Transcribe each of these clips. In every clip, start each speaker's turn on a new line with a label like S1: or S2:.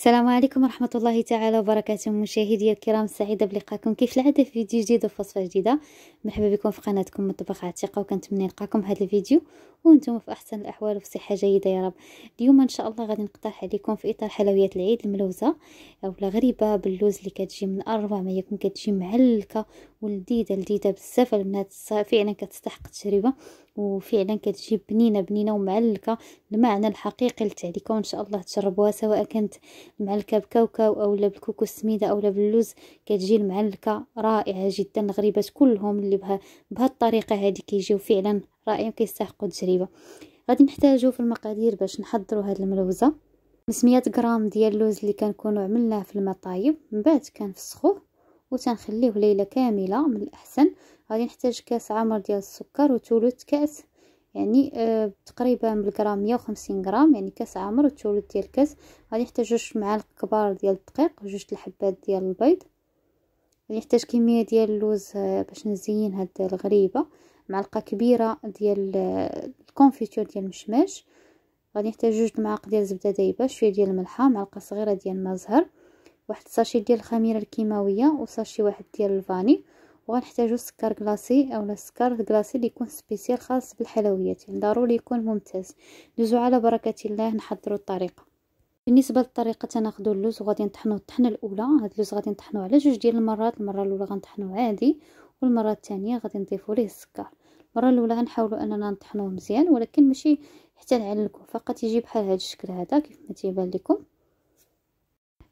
S1: السلام عليكم ورحمة الله تعالى وبركاته مشاهدي الكرام سعيدة بلقاكم كيف العادة في فيديو جديد وفصفة جديدة مرحبا بكم في قناتكم مطبخ عتيقة وكنتمنى نلقاكم هذا الفيديو وانتم في أحسن الأحوال وفي صحة جيدة يا رب اليوم إن شاء الله غادي نقترح عليكم في إطار حلويات العيد الملوزة أو غريبة باللوز اللي كتجي من أروع ما يكون كتجي معلكة ولذيذة لذيذة بزاف البنات فعلا كتستحق التجربة وفعلا كتجي بنينة بنينة ومعلكة المعنى الحقيقي لتعليكم إن شاء الله تجربوها سواء كانت معلكه بكاوكاو اولا بالكوكو السميده اولا باللوز كتجي المعلكه رائعه جدا الغريبات كلهم اللي بها بهذه الطريقه هذه كيجيو فعلا رائعين كيستحقوا التجربه غادي نحتاجو في المقادير باش نحضروا هاد الملوزه 500 غرام ديال اللوز اللي كنكونوا عملناه في الماء طايب من بعد كنفسخوه وتنخليه ليله كامله من الاحسن غادي نحتاج كاس عامر ديال السكر وثلث كاس يعني آه، تقريبا بالجرام مية وخمسين غرام يعني كاس عامر وتولد ديال الكاس غادي نحتاج جوج معالق كبار ديال الدقيق وجوج الحبات ديال البيض غادي نحتاج كميه ديال اللوز آه، باش نزين هاد الغريبه معلقه كبيره ديال آه، الكونفيتور ديال المشماش غادي نحتاج جوج معالق ديال الزبده دايبه شويه ديال الملحه معلقه صغيره ديال ماء زهر واحد صاشي ديال الخميره الكيماويه وساشي واحد ديال الفاني وغنحتاجو سكر كلاصي اولا سكر كلاصي اللي يكون سبيسيال خاص بالحلويات يعني ضروري يكون ممتاز دوزو على بركه الله نحضروا الطريقه بالنسبه للطريقه تناخذوا اللوز وغادي نطحنوا الطحنه الاولى هاد اللوز غادي نطحنوه على جوج ديال المرات المره الاولى غنطحنوه عادي والمره الثانيه غادي نضيفوا ليه السكر المره الاولى غنحاولوا اننا نطحنوه مزيان ولكن ماشي حتى نعلكو فقط يجي بحال هاد الشكل هذا كيف ما تيبان لكم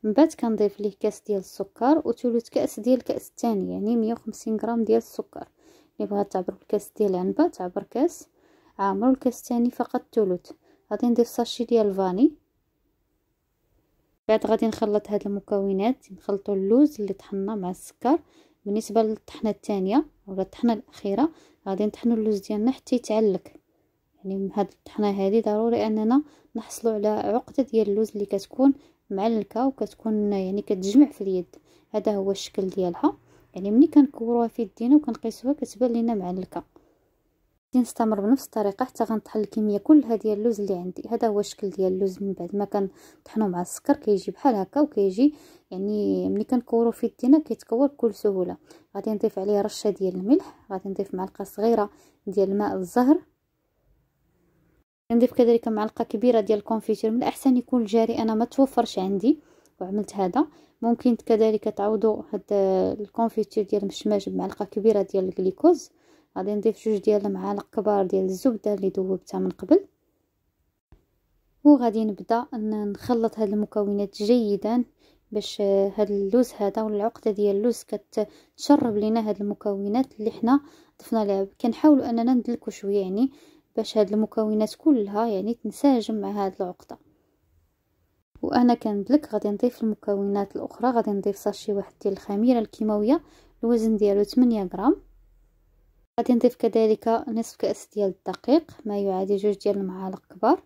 S1: من بعد كنضيف ليه كاس ديال السكر وثلث كاس ديال الكاس الثاني يعني 150 غرام ديال السكر اللي بغات تعبر بكاس ديال العنبه تعبر كاس عامر الكاس الثاني فقط ثلث غادي نضيف ساشي ديال الفاني بعد غادي نخلط هاد المكونات نخلطوا اللوز اللي طحنا مع السكر بالنسبه للطحنه الثانيه ولا الطحنه الاخيره غادي نطحنوا اللوز ديالنا حتى يتعلق يعني من هاد الطحنه هذه ضروري اننا نحصلوا على عقده ديال اللوز اللي كتكون معلكه وكتكون يعني كتجمع في اليد هذا هو الشكل ديالها يعني ملي كنكوروها في يدينا وكنقيسوها كتبان لينا معلكه نستمر بنفس الطريقه حتى غنطحن الكميه كلها ديال اللوز اللي عندي هذا هو الشكل ديال اللوز من بعد ما كنطحنوا مع السكر كيجي بحال هكا وكيجي يعني ملي كنكورو في يدينا كيتكور بكل سهوله غادي نضيف عليه رشه ديال الملح غادي نضيف معلقه صغيره ديال ماء الزهر نضيف كذلك معلقه كبيره ديال الكونفيتير من الاحسن يكون جاري انا ما توفرش عندي وعملت هذا ممكن كذلك تعوضوا هاد الكونفيتير ديال المشماش بمعلقه كبيره ديال الجليكوز غادي نضيف جوج ديال المعالق كبار ديال الزبده اللي ذوبتها من قبل وغادي نبدا نخلط هاد المكونات جيدا باش هاد اللوز هذا ولا العقده ديال اللوز كتشرب لينا هاد المكونات اللي حنا ضفنا لها كنحاولوا اننا ندلكو شويه يعني باش هاد المكونات كلها يعني تنسجم مع هاد العقده وانا كنبلك غادي نضيف المكونات الاخرى غادي نضيف ساشي واحد ديال الخميره الكيماويه الوزن ديالو 8 غرام غادي نضيف كذلك نصف كاس ديال الدقيق ما يعادل جوج ديال المعالق كبار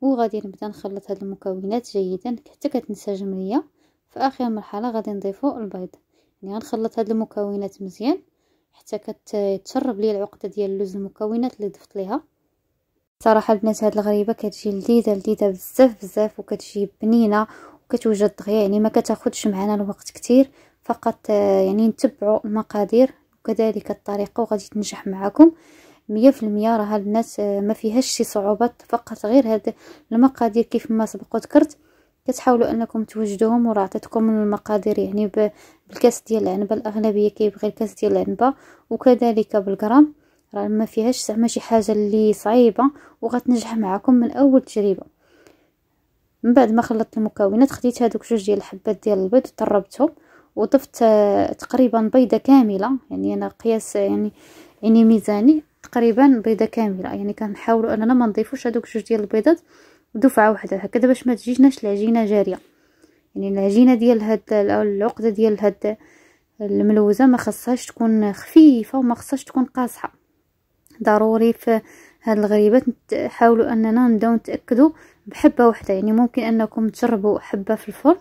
S1: وغادي نبدا نخلط هاد المكونات جيدا حتى كتنسجم ليا في اخر مرحله غادي نضيفو البيض يعني غنخلط هاد المكونات مزيان حتى كتشرب ليا العقده ديال اللوز المكونات اللي ضفت ليها صراحه البنات هاد الغريبه كتجي لذيذه لذيذه بزاف بزاف وكتجي بنينه وكتوجد دغيا يعني ما كتاخذش معنا الوقت كتير فقط آه، يعني نتبعوا المقادير وكذلك الطريقه وغادي تنجح معكم مية في المية راه البنات آه، ما فيهاش شي صعوبات فقط غير هاد المقادير كيف ما سبق وذكرت كتحاولوا انكم توجدوهم وراه عطيتكم المقادير يعني بالكاس ديال العنبه الاغلبيه كيبغي الكاس ديال العنبه وكذلك بالغرام راه ما فيهاش زعما شي حاجه اللي صعيبه وغتنجح معكم من اول تجربه من بعد ما خلطت المكونات خديت هذوك جوج ديال الحبات ديال البيض وطربتهم وضفت تقريبا بيضه كامله يعني انا قياس يعني يعني ميزاني تقريبا بيضه كامله يعني كنحاولوا اننا ما نضيفوش هذوك جوج ديال البيضات ودفعه واحده هكذا باش ما تجيناش العجينه جاريه يعني العجينه ديال هاد العقده ديال هاد الملوزه ما خصهاش تكون خفيفه وما خصهاش تكون قاصحه ضروري في هاد الغريبات حاولوا اننا نبداو نتاكدوا بحبه واحده يعني ممكن انكم تجربوا حبه في الفرن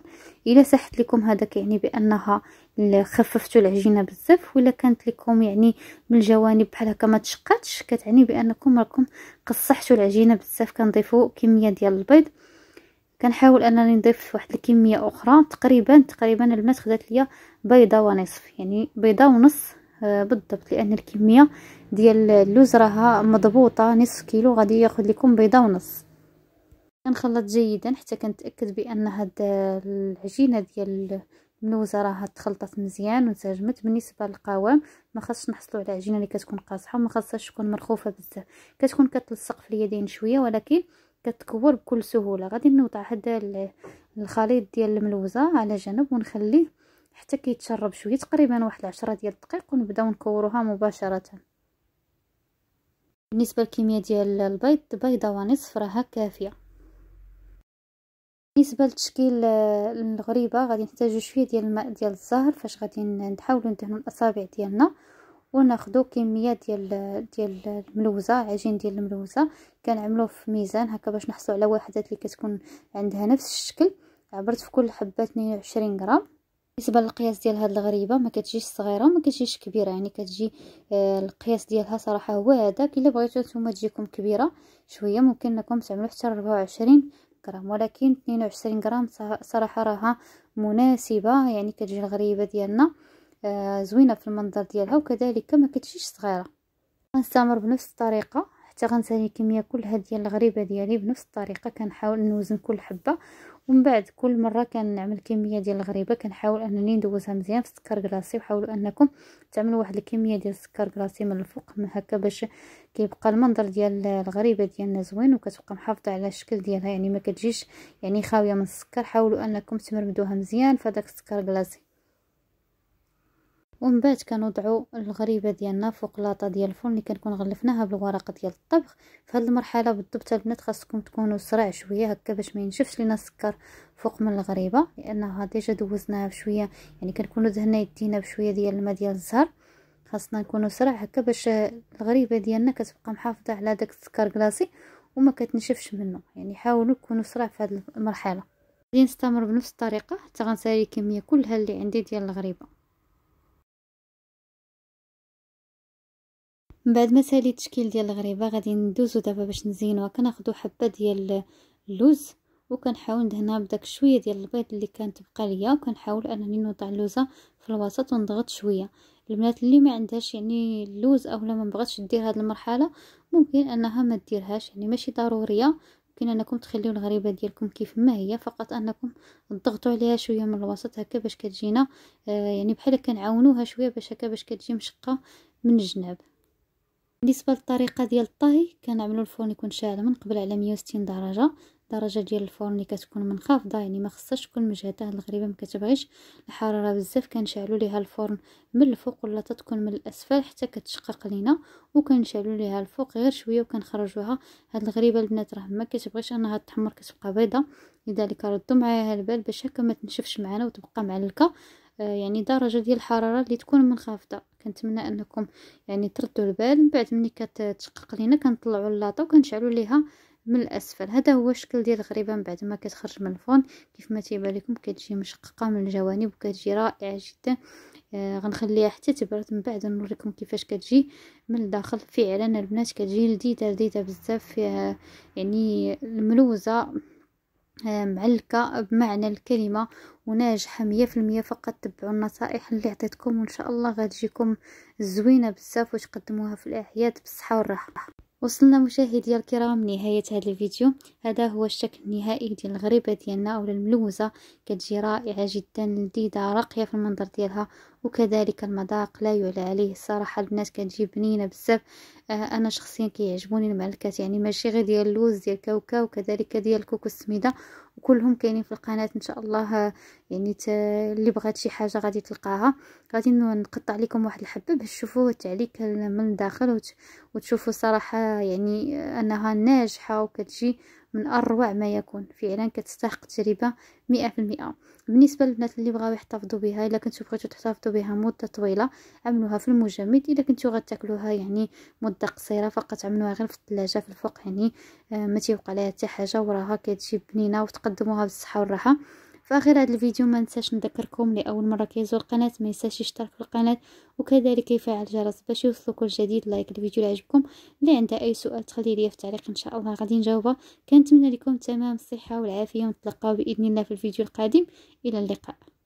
S1: الا صحت لكم هذا يعني بانها خففتوا العجينه بزاف ولا كانت لكم يعني من الجوانب بحال هكا ما تشقاتش كتعني بانكم راكم قصحتوا العجينه بزاف كنضيفوا كميه ديال البيض كنحاول انني نضيف واحد الكميه اخرى تقريبا تقريبا البنات خدات ليا بيضه ونصف يعني بيضه ونص آه، بالضبط لان الكميه ديال اللوز راها مضبوطه نصف كيلو غادي ياخذ لكم بيضه ونص كنخلط جيدا حتى كنتاكد بان هاد العجينه ديال اللوزه راها تخلطات مزيان وانسجمت بالنسبه للقوام ما خاصش نحصلوا على عجينه اللي كتكون قاصحه وما خاصهاش تكون مرخوفه بزاف كتكون كتلصق في اليدين شويه ولكن كتكور بكل سهوله غادي نوضع هذا الخليط ديال الملوزه على جنب ونخليه حتى كيتشرب شويه تقريبا واحد عشرة ديال الدقائق ونبداو نكوروها مباشره بالنسبه للكميه ديال البيض بيضه ونصف راها كافيه بالنسبه لتشكيل المغربه آه، غادي نحتاجو شويه ديال الماء ديال الزهر فاش غادي نحاولو ندهنو الاصابع ديالنا وناخذو كميه ديال ديال الملوزه عجين ديال الملوزه كنعملوه في ميزان هكا باش نحصلو على وحدات اللي كتكون عندها نفس الشكل عبرت في كل حبه 22 غرام بالنسبه للقياس ديال هاد الغريبه ما كتجيش صغيره وما كتجيش كبيره يعني كتجي آه القياس ديالها صراحه هو هذاك الا بغيتو نتوما تجيكم كبيره شويه ممكن انكم تعملوا حتى 24 غرام ولكن 22 غرام صراحه راها مناسبه يعني كتجي الغريبه ديالنا آه زوينه في المنظر ديالها وكذلك ما كتجيش صغيره غنستمر بنفس الطريقه حتى غنسالي الكميه كلها ديال الغريبه ديالي بنفس الطريقه كنحاول نوزن كل حبه ومن بعد كل مره كنعمل كميه ديال الغريبه كنحاول انني ندوزها مزيان في السكر كلاصي وحاولوا انكم تعملوا واحد الكميه ديال السكر كلاصي من الفوق من هكا باش كيبقى المنظر ديال الغريبه ديالنا زوين وكتبقى محافظه على الشكل ديالها يعني ما كتجيش يعني خاويه من السكر حاولوا انكم تمرمدوها مزيان في داك السكر كلاصي ومن بعد كنوضعوا الغريبه ديالنا فوق لاطه ديال الفرن اللي كنكون غلفناها بالورقه ديال الطبخ في هذه المرحله بالضبط البنات خاصكم تكونوا سرع شويه هكا باش ما ينشفش لينا السكر فوق من الغريبه لانها ديجا دوزناها بشويه يعني كنكونوا دهنا يدينا بشويه ديال الماء ديال الزهر خاصنا نكونوا سرع هكا باش الغريبه ديالنا كتبقى محافظه على داك السكر كلاصي وما كتنشفش منه يعني حاولوا تكونوا سرع في هذه المرحله غادي نستمر بنفس الطريقه حتى غنسالي الكميه كلها اللي عندي ديال الغريبه من بعد ما سالي التشكيل ديال الغريبه غادي ندوزو دابا باش نزينوها كناخذو حبه ديال اللوز وكنحاول ندهنها بداك شويه ديال البيض اللي كانت بقى ليا وكنحاول انني نوضع اللوزه في الوسط ونضغط شويه البنات اللي ما عندهاش يعني اللوز اولا ما بغاتش دير هاد المرحله ممكن انها ما ديرهاش يعني ماشي ضروريه ممكن انكم تخليو الغريبه ديالكم كيف ما هي فقط انكم تضغطوا عليها شويه من الوسط هكا باش كتجينا آه يعني بحال كنعاونوها شويه باش هكا باش كتجي مشقه من الجناب بالنسبه للطريقه ديال الطهي كنعملو الفرن يكون شاعل من قبل على 160 درجه درجه ديال الفرن اللي كتكون منخفضه يعني ما خصهاش تكون مجهده الغريبه ما كتبغيش الحراره بزاف كنشعلو ليها الفرن من الفوق ولا تتكون من الاسفل حتى كتشقق لينا وكنشعلو ليها الفوق غير شويه وكنخرجوها هاد الغريبه البنات راه ما كتبغيش انها تحمر كتبقى بيضه لذلك ردوا معايا البال باش هكا ما تنشفش معنا وتبقى معلكه آه يعني درجه ديال الحراره اللي تكون منخفضه كنتمنى انكم يعني تردوا البال من بعد ملي كتشقق لينا كنطلعوا اللاطه وكنشعلوا ليها من الاسفل هذا هو الشكل ديال الغريبه من بعد ما كتخرج من الفرن كيف ما تيبان لكم كتجي مشققه من الجوانب وكتجي رائعه جدا آه غنخليها حتى تبرد من بعد نوريكم كيفاش كتجي من الداخل فعلا البنات كتجي لذيذه لذيذه بزاف فيها يعني الملوزه معلكة بمعنى الكلمة وناجحة مية في المية فقط تبعوا النصائح اللي عطيتكم وان شاء الله غتجيكم زوينة بزاف وتقدموها في الاعياد بالصحة والراحة وصلنا مشاهدي الكرام نهاية هذا الفيديو هذا هو الشكل النهائي ديال الغريبة ديالنا أو الملوزة كتجي رائعة جدا لذيذة راقية في المنظر ديالها وكذلك المذاق لا يعلى عليه الصراحه البنات كتجي بنينه بزاف آه، انا شخصيا كيعجبوني المعلكات يعني ماشي غير ديال اللوز ديال كاوكا وكذلك ديال الكوكو السميده وكلهم كاينين في القناه ان شاء الله آه، يعني ت... اللي بغات شي حاجه غادي تلقاها غادي نقطع لكم واحد الحبه باش تشوفوا التعليك من الداخل وت... وتشوفوا صراحه يعني آه، انها ناجحه وكتجي من أروع ما يكون فعلا كتستحق تجربة مئة في المئة بالنسبة للبنات اللي بغاو يحتفظوا بها إلا كنتو بغيتو تحتفظوا بها مدة طويلة عملوها في المجمد إلا كنتو غتاكلوها يعني مدة قصيرة فقط عملوها غير في الثلاجة في الفوق يعني آه ما تيوقع لها حتى حاجة وراها كتجي بنينة وتقدموها بالصحة والراحة فاخر هذا الفيديو ما ننساش نذكركم لاول مره كيزور القناه ما ينساش يشترك في القناه وكذلك يفعل الجرس باش يوصلو كل جديد لايك الفيديو اللي عجبكم اللي عندها اي سؤال تخليه ليا في التعليق ان شاء الله غادي نجاوبه كنتمنى لكم تمام الصحه والعافيه ونتلاقاو باذن الله في الفيديو القادم الى اللقاء